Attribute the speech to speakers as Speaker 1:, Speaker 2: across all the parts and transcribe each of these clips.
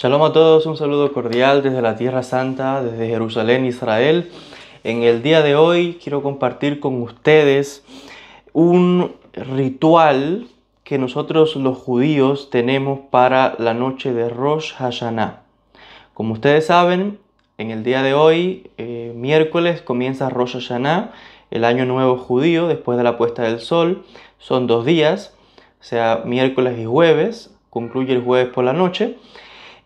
Speaker 1: Shalom a todos, un saludo cordial desde la Tierra Santa, desde Jerusalén, Israel. En el día de hoy quiero compartir con ustedes un ritual que nosotros los judíos tenemos para la noche de Rosh Hashanah. Como ustedes saben, en el día de hoy, eh, miércoles, comienza Rosh Hashanah, el año nuevo judío, después de la puesta del sol. Son dos días, o sea, miércoles y jueves, concluye el jueves por la noche.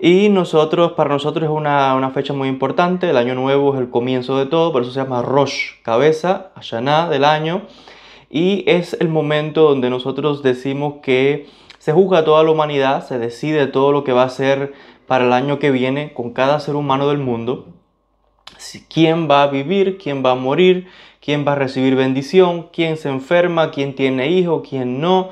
Speaker 1: Y nosotros, para nosotros es una, una, fecha muy importante, el año nuevo es el comienzo de todo, por eso se llama Rosh, cabeza, Hashanah del año. Y es el momento donde nosotros decimos que se juzga a toda la humanidad, se decide todo lo que va a ser para el año que viene con cada ser humano del mundo. Quién va a vivir, quién va a morir, quién va a recibir bendición, quién se enferma, quién tiene hijo, quién no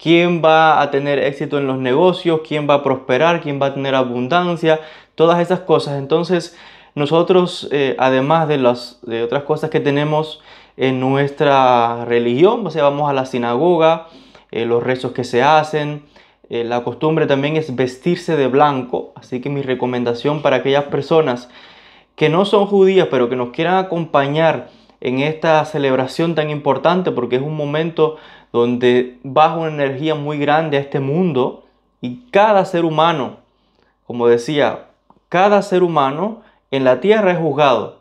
Speaker 1: quién va a tener éxito en los negocios, quién va a prosperar, quién va a tener abundancia, todas esas cosas. Entonces, nosotros, eh, además de las de otras cosas que tenemos en nuestra religión, vamos a la sinagoga, eh, los rezos que se hacen, eh, la costumbre también es vestirse de blanco, así que mi recomendación para aquellas personas que no son judías, pero que nos quieran acompañar en esta celebración tan importante, porque es un momento donde baja una energía muy grande a este mundo y cada ser humano, como decía, cada ser humano en la tierra es juzgado,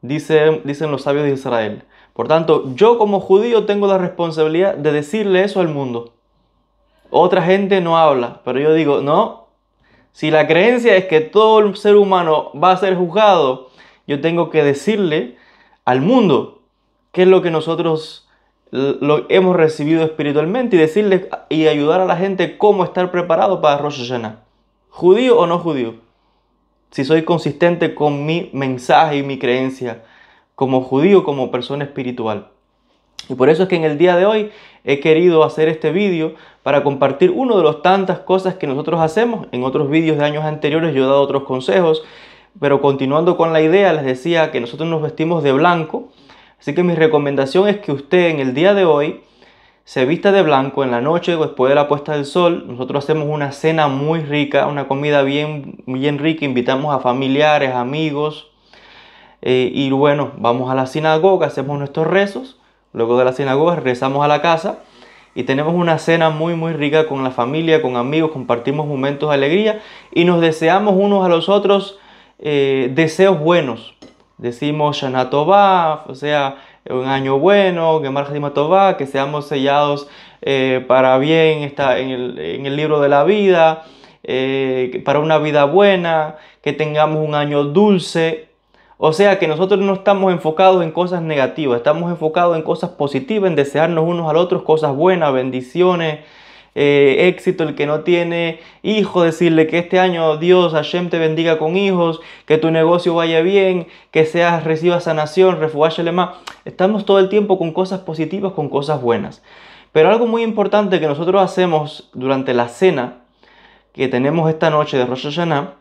Speaker 1: dice, dicen los sabios de Israel. Por tanto, yo como judío tengo la responsabilidad de decirle eso al mundo. Otra gente no habla, pero yo digo, no, si la creencia es que todo el ser humano va a ser juzgado, yo tengo que decirle al mundo qué es lo que nosotros lo hemos recibido espiritualmente y decirles y ayudar a la gente cómo estar preparado para Rosh Hashanah. Judío o no judío. Si soy consistente con mi mensaje y mi creencia como judío, como persona espiritual. Y por eso es que en el día de hoy he querido hacer este vídeo para compartir uno de los tantas cosas que nosotros hacemos. En otros vídeos de años anteriores yo he dado otros consejos, pero continuando con la idea les decía que nosotros nos vestimos de blanco Así que mi recomendación es que usted en el día de hoy se vista de blanco en la noche después de la puesta del sol. Nosotros hacemos una cena muy rica, una comida bien, rica. Invitamos a familiares, amigos. Eh, y bueno, vamos a la sinagoga, hacemos nuestros rezos. Luego de la sinagoga rezamos a la casa y tenemos una cena muy muy rica con la familia, con amigos, compartimos momentos de alegría y nos deseamos unos a los otros eh, deseos buenos, decimos Shana o sea, un año bueno, Gemar que seamos sellados eh, para bien está en el, libro de la vida, eh, para una vida buena, que tengamos un año dulce. O sea que nosotros no estamos enfocados en cosas negativas, estamos enfocados en cosas positivas, en desearnos unos al otros cosas buenas, bendiciones, eh, éxito el que no tiene hijo, decirle que este año Dios, Hashem te bendiga con hijos, que tu negocio vaya bien, que seas, reciba sanación, más. Estamos todo el tiempo con cosas positivas, con cosas buenas. Pero algo muy importante que nosotros hacemos durante la cena que tenemos esta noche de Rosh Hashanah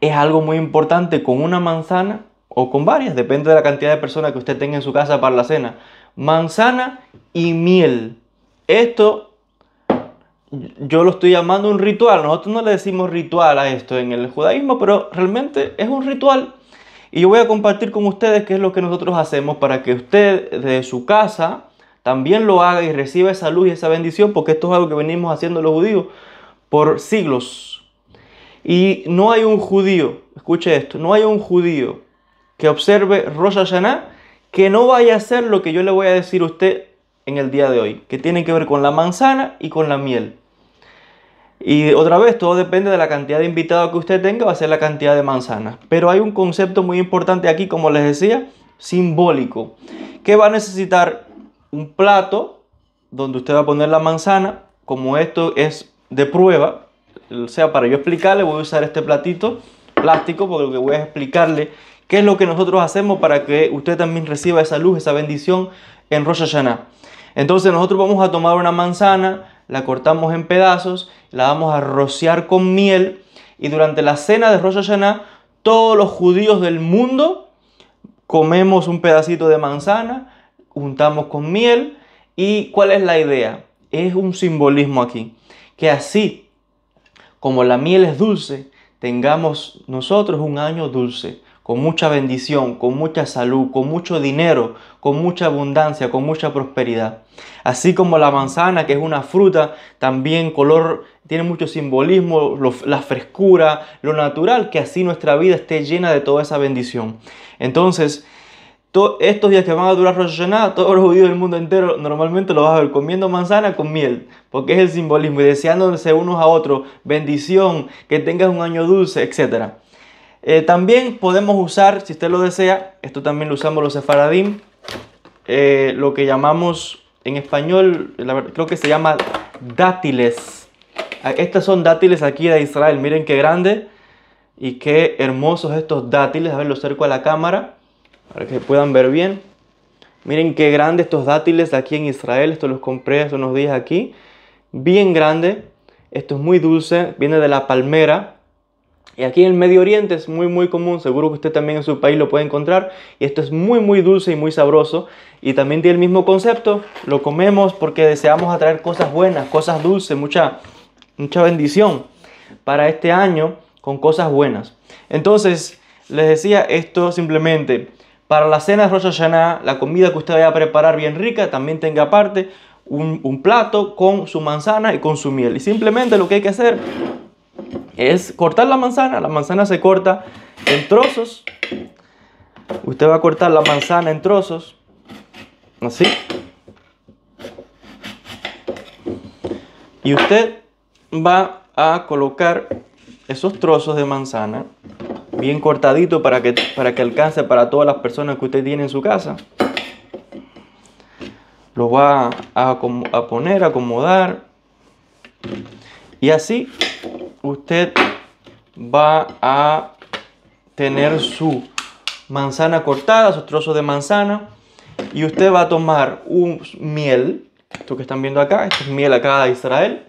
Speaker 1: es algo muy importante con una manzana o con varias, depende de la cantidad de personas que usted tenga en su casa para la cena. Manzana y miel. Esto yo lo estoy llamando un ritual. Nosotros no le decimos ritual a esto en el judaísmo, pero realmente es un ritual. Y yo voy a compartir con ustedes qué es lo que nosotros hacemos para que usted de su casa también lo haga y reciba esa luz y esa bendición, porque esto es algo que venimos haciendo los judíos por siglos. Y no hay un judío, escuche esto, no hay un judío que observe Rosh Hashanah que no vaya a hacer lo que yo le voy a decir a usted en el día de hoy, que tiene que ver con la manzana y con la miel. Y otra vez, todo depende de la cantidad de invitados que usted tenga, va a ser la cantidad de manzanas. Pero hay un concepto muy importante aquí, como les decía, simbólico, que va a necesitar un plato donde usted va a poner la manzana, como esto es de prueba, o sea, para yo explicarle voy a usar este platito plástico porque lo que voy a explicarle qué es lo que nosotros hacemos para que usted también reciba esa luz, esa bendición en Rosh Hashanah. Entonces nosotros vamos a tomar una manzana, la cortamos en pedazos, la vamos a rociar con miel y durante la cena de Rosh Hashanah todos los judíos del mundo comemos un pedacito de manzana, juntamos con miel y ¿cuál es la idea? Es un simbolismo aquí, que así como la miel es dulce, tengamos nosotros un año dulce, con mucha bendición, con mucha salud, con mucho dinero, con mucha abundancia, con mucha prosperidad. Así como la manzana, que es una fruta, también color, tiene mucho simbolismo, la frescura, lo natural, que así nuestra vida esté llena de toda esa bendición. Entonces, estos días que van a durar Rosh todos los judíos del mundo entero normalmente lo vas a ver comiendo manzana con miel, porque es el simbolismo y deseándose unos a otros bendición, que tengas un año dulce, etcétera. Eh, también podemos usar, si usted lo desea, esto también lo usamos los sefaradim, eh, lo que llamamos en español, creo que se llama dátiles. Ah, Estas son dátiles aquí de Israel, miren qué grande y qué hermosos estos dátiles. A ver, los cerco a la cámara para que puedan ver bien. Miren qué grandes estos dátiles aquí en Israel, esto los compré hace unos días aquí. Bien grande, esto es muy dulce, viene de la palmera y aquí en el Medio Oriente es muy muy común, seguro que usted también en su país lo puede encontrar. Y esto es muy muy dulce y muy sabroso. Y también tiene el mismo concepto, lo comemos porque deseamos atraer cosas buenas, cosas dulces, mucha, mucha bendición para este año con cosas buenas. Entonces, les decía esto simplemente, para la cena de Rosh Hashanah, la comida que usted vaya a preparar bien rica, también tenga aparte un, un plato con su manzana y con su miel. Y simplemente lo que hay que hacer es cortar la manzana. La manzana se corta en trozos. Usted va a cortar la manzana en trozos. Así. Y usted va a colocar esos trozos de manzana bien cortadito para que, para que alcance para todas las personas que usted tiene en su casa. Lo va a, a, a poner, acomodar. Y así usted va a tener su manzana cortada, sus trozos de manzana, y usted va a tomar un miel, esto que están viendo acá, esto es miel acá de Israel,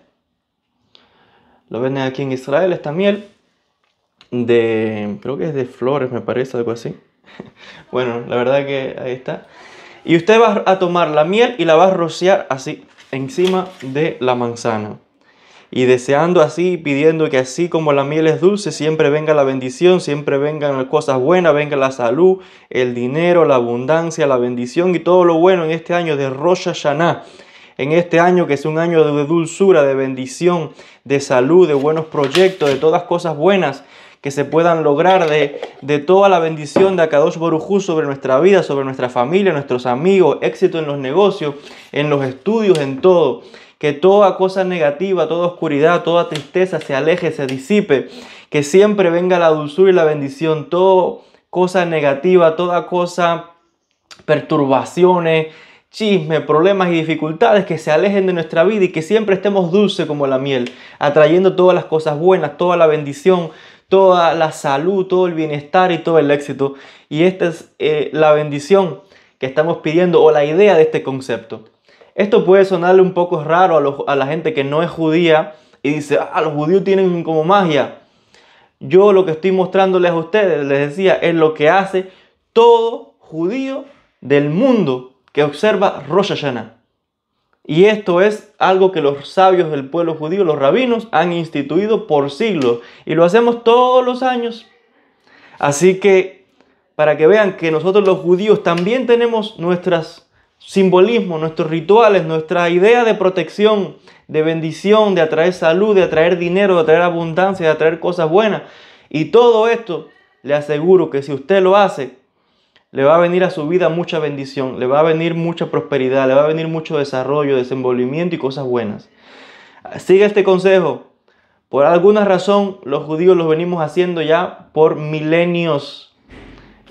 Speaker 1: lo venden aquí en Israel, esta miel, de, creo que es de flores, me parece, algo así. bueno, la verdad que ahí está. Y usted va a tomar la miel y la va a rociar así, encima de la manzana y deseando así, pidiendo que así como la miel es dulce, siempre venga la bendición, siempre vengan las cosas buenas, venga la salud, el dinero, la abundancia, la bendición y todo lo bueno en este año de Rosh Hashanah en este año que es un año de dulzura, de bendición, de salud, de buenos proyectos, de todas cosas buenas que se puedan lograr, de, de toda la bendición de Akadosh Borujú sobre nuestra vida, sobre nuestra familia, nuestros amigos, éxito en los negocios, en los estudios, en todo que toda cosa negativa, toda oscuridad, toda tristeza se aleje, se disipe, que siempre venga la dulzura y la bendición, toda cosa negativa, toda cosa perturbaciones, chisme, problemas y dificultades que se alejen de nuestra vida y que siempre estemos dulces como la miel, atrayendo todas las cosas buenas, toda la bendición, toda la salud, todo el bienestar y todo el éxito. Y esta es eh, la bendición que estamos pidiendo o la idea de este concepto. Esto puede sonarle un poco raro a, la gente que no es judía y dice, ah, los judíos tienen como magia. Yo lo que estoy mostrándoles a ustedes, les decía, es lo que hace todo judío del mundo que observa Rosh Hashanah. Y esto es algo que los sabios del pueblo judío, los rabinos, han instituido por siglos. Y lo hacemos todos los años. Así que, para que vean que nosotros los judíos también tenemos nuestras simbolismo, nuestros rituales, nuestra idea de protección, de bendición, de atraer salud, de atraer dinero, de atraer abundancia, de atraer cosas buenas. Y todo esto, le aseguro que si usted lo hace, le va a venir a su vida mucha bendición, le va a venir mucha prosperidad, le va a venir mucho desarrollo, desenvolvimiento y cosas buenas. Sigue este consejo. Por alguna razón, los judíos los venimos haciendo ya por milenios.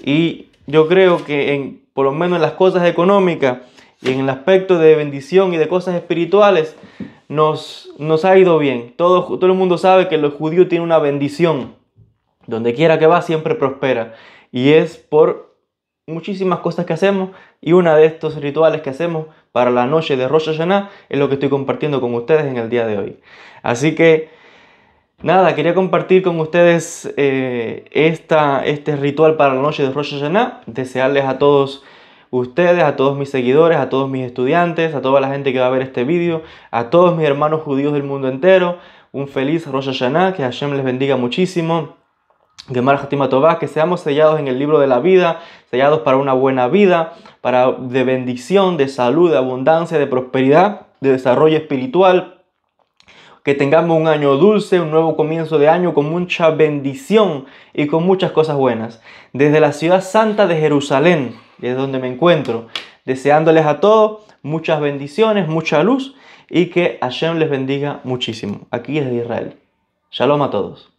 Speaker 1: Y yo creo que en por lo menos en las cosas económicas y en el aspecto de bendición y de cosas espirituales, nos, nos ha ido bien. Todo, todo el mundo sabe que los judíos tienen una bendición. Donde quiera que va siempre prospera. Y es por muchísimas cosas que hacemos y una de estos rituales que hacemos para la noche de Rosh Hashanah es lo que estoy compartiendo con ustedes en el día de hoy. Así que Nada, quería compartir con ustedes eh, esta, este ritual para la noche de Rosh Hashanah. Desearles a todos ustedes, a todos mis seguidores, a todos mis estudiantes, a toda la gente que va a ver este vídeo, a todos mis hermanos judíos del mundo entero, un feliz Rosh Hashanah, que Hashem les bendiga muchísimo. Gemar que seamos sellados en el libro de la vida, sellados para una buena vida, para de bendición, de salud, de abundancia, de prosperidad, de desarrollo espiritual, que tengamos un año dulce, un nuevo comienzo de año con mucha bendición y con muchas cosas buenas. Desde la ciudad santa de Jerusalén, es donde me encuentro, deseándoles a todos muchas bendiciones, mucha luz y que Hashem les bendiga muchísimo. Aquí desde Israel. Shalom a todos.